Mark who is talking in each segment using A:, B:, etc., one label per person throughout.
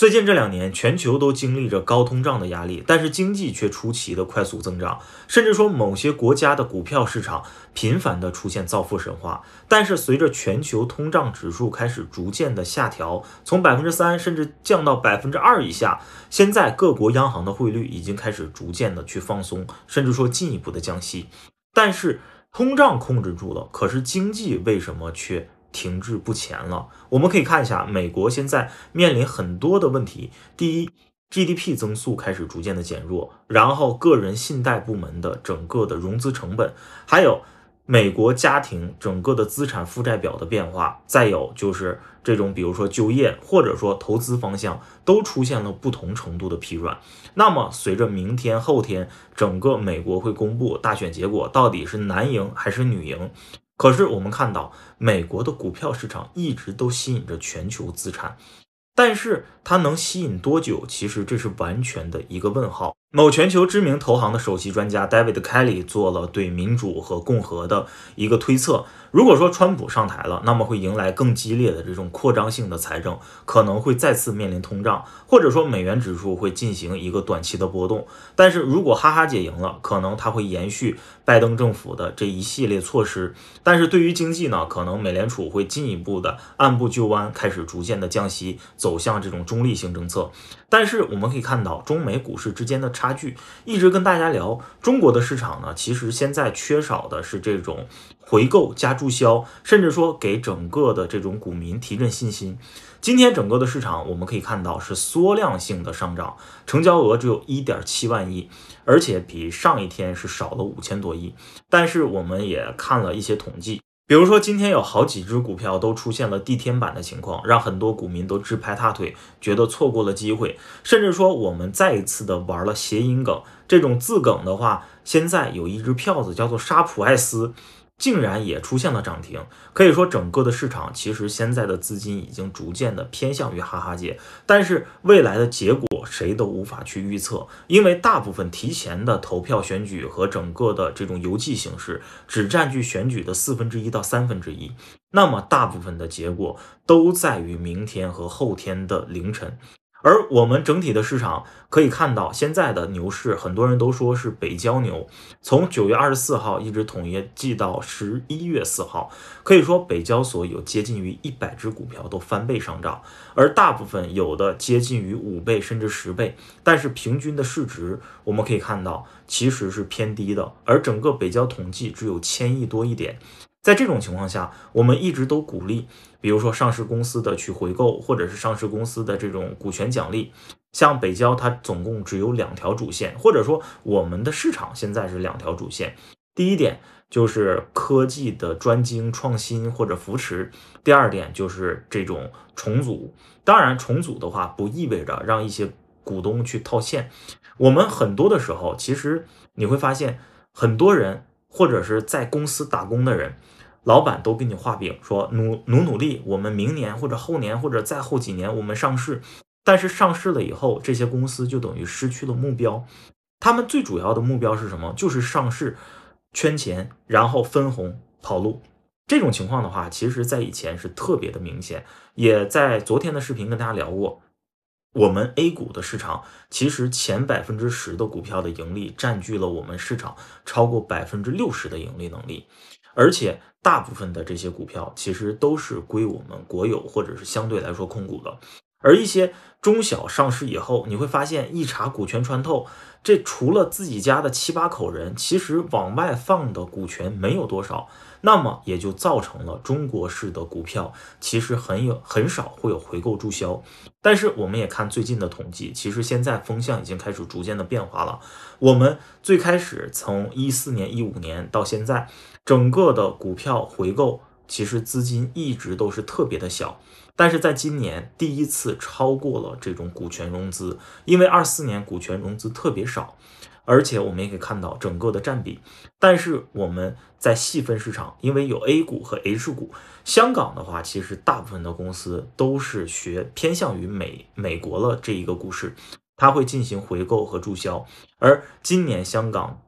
A: 最近这两年，全球都经历着高通胀的压力，但是经济却出奇的快速增长，甚至说某些国家的股票市场频繁的出现造富神话。但是随着全球通胀指数开始逐渐的下调，从百分之三甚至降到百分之二以下，现在各国央行的汇率已经开始逐渐的去放松，甚至说进一步的降息。但是通胀控制住了，可是经济为什么却？停滞不前了。我们可以看一下，美国现在面临很多的问题。第一，GDP 增速开始逐渐的减弱；然后，个人信贷部门的整个的融资成本，还有美国家庭整个的资产负债表的变化；再有就是这种，比如说就业或者说投资方向，都出现了不同程度的疲软。那么，随着明天后天，整个美国会公布大选结果，到底是男赢还是女赢？可是我们看到，美国的股票市场一直都吸引着全球资产，但是它能吸引多久？其实这是完全的一个问号。某全球知名投行的首席专家 David Kelly 做了对民主和共和的一个推测。如果说川普上台了，那么会迎来更激烈的这种扩张性的财政，可能会再次面临通胀，或者说美元指数会进行一个短期的波动。但是如果哈哈姐赢了，可能他会延续拜登政府的这一系列措施。但是对于经济呢，可能美联储会进一步的按部就班，开始逐渐的降息，走向这种中立性政策。但是我们可以看到，中美股市之间的。差距一直跟大家聊中国的市场呢，其实现在缺少的是这种回购加注销，甚至说给整个的这种股民提振信心。今天整个的市场我们可以看到是缩量性的上涨，成交额只有一点七万亿，而且比上一天是少了五千多亿。但是我们也看了一些统计。比如说，今天有好几只股票都出现了地天板的情况，让很多股民都直拍大腿，觉得错过了机会，甚至说我们再一次的玩了谐音梗这种自梗的话，现在有一只票子叫做沙普爱思，竟然也出现了涨停，可以说整个的市场其实现在的资金已经逐渐的偏向于哈哈姐，但是未来的结果。谁都无法去预测，因为大部分提前的投票选举和整个的这种邮寄形式只占据选举的四分之一到三分之一，那么大部分的结果都在于明天和后天的凌晨。而我们整体的市场可以看到，现在的牛市，很多人都说是北交牛。从九月二十四号一直统计到十一月四号，可以说北交所有接近于一百只股票都翻倍上涨，而大部分有的接近于五倍甚至十倍。但是平均的市值，我们可以看到其实是偏低的，而整个北交统计只有千亿多一点。在这种情况下，我们一直都鼓励，比如说上市公司的去回购，或者是上市公司的这种股权奖励。像北交，它总共只有两条主线，或者说我们的市场现在是两条主线。第一点就是科技的专精创新或者扶持；第二点就是这种重组。当然，重组的话不意味着让一些股东去套现。我们很多的时候，其实你会发现，很多人或者是在公司打工的人。老板都给你画饼，说努努努力，我们明年或者后年或者再后几年我们上市。但是上市了以后，这些公司就等于失去了目标。他们最主要的目标是什么？就是上市，圈钱，然后分红跑路。这种情况的话，其实在以前是特别的明显，也在昨天的视频跟大家聊过。我们 A 股的市场，其实前百分之十的股票的盈利，占据了我们市场超过百分之六十的盈利能力，而且大部分的这些股票，其实都是归我们国有或者是相对来说控股的。而一些中小上市以后，你会发现一查股权穿透，这除了自己家的七八口人，其实往外放的股权没有多少，那么也就造成了中国式的股票其实很有很少会有回购注销。但是我们也看最近的统计，其实现在风向已经开始逐渐的变化了。我们最开始从一四年、一五年到现在，整个的股票回购其实资金一直都是特别的小。但是在今年第一次超过了这种股权融资，因为二四年股权融资特别少，而且我们也可以看到整个的占比。但是我们在细分市场，因为有 A 股和 H 股，香港的话其实大部分的公司都是学偏向于美美国了这一个股市，它会进行回购和注销。而今年香港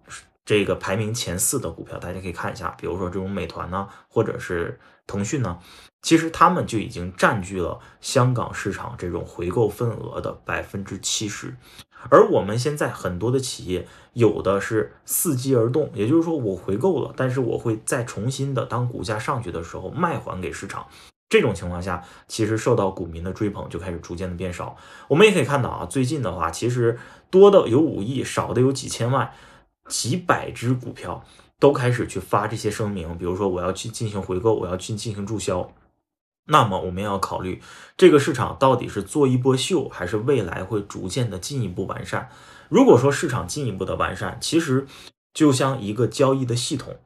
A: 这个排名前四的股票，大家可以看一下，比如说这种美团呢，或者是。腾讯呢，其实他们就已经占据了香港市场这种回购份额的百分之七十，而我们现在很多的企业有的是伺机而动，也就是说我回购了，但是我会再重新的当股价上去的时候卖还给市场。这种情况下，其实受到股民的追捧就开始逐渐的变少。我们也可以看到啊，最近的话，其实多的有五亿，少的有几千万、几百只股票。都开始去发这些声明，比如说我要去进行回购，我要去进行注销，那么我们要考虑这个市场到底是做一波秀，还是未来会逐渐的进一步完善？如果说市场进一步的完善，其实就像一个交易的系统。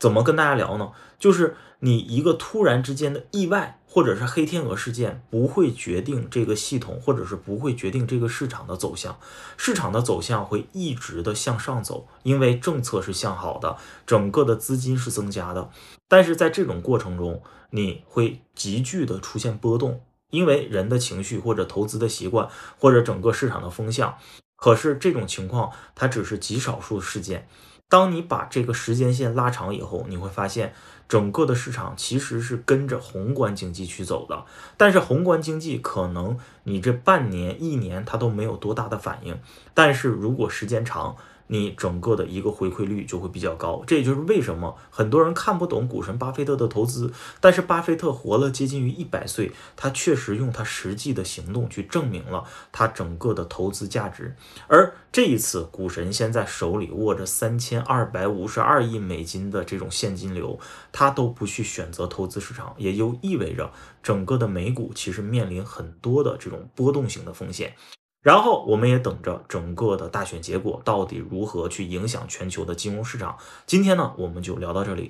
A: 怎么跟大家聊呢？就是你一个突然之间的意外，或者是黑天鹅事件，不会决定这个系统，或者是不会决定这个市场的走向。市场的走向会一直的向上走，因为政策是向好的，整个的资金是增加的。但是在这种过程中，你会急剧的出现波动，因为人的情绪，或者投资的习惯，或者整个市场的风向。可是这种情况，它只是极少数事件。当你把这个时间线拉长以后，你会发现整个的市场其实是跟着宏观经济去走的。但是宏观经济可能你这半年、一年它都没有多大的反应，但是如果时间长。你整个的一个回馈率就会比较高，这也就是为什么很多人看不懂股神巴菲特的投资。但是巴菲特活了接近于一百岁，他确实用他实际的行动去证明了他整个的投资价值。而这一次，股神现在手里握着三千二百五十二亿美金的这种现金流，他都不去选择投资市场，也就意味着整个的美股其实面临很多的这种波动型的风险。然后我们也等着整个的大选结果到底如何去影响全球的金融市场。今天呢，我们就聊到这里。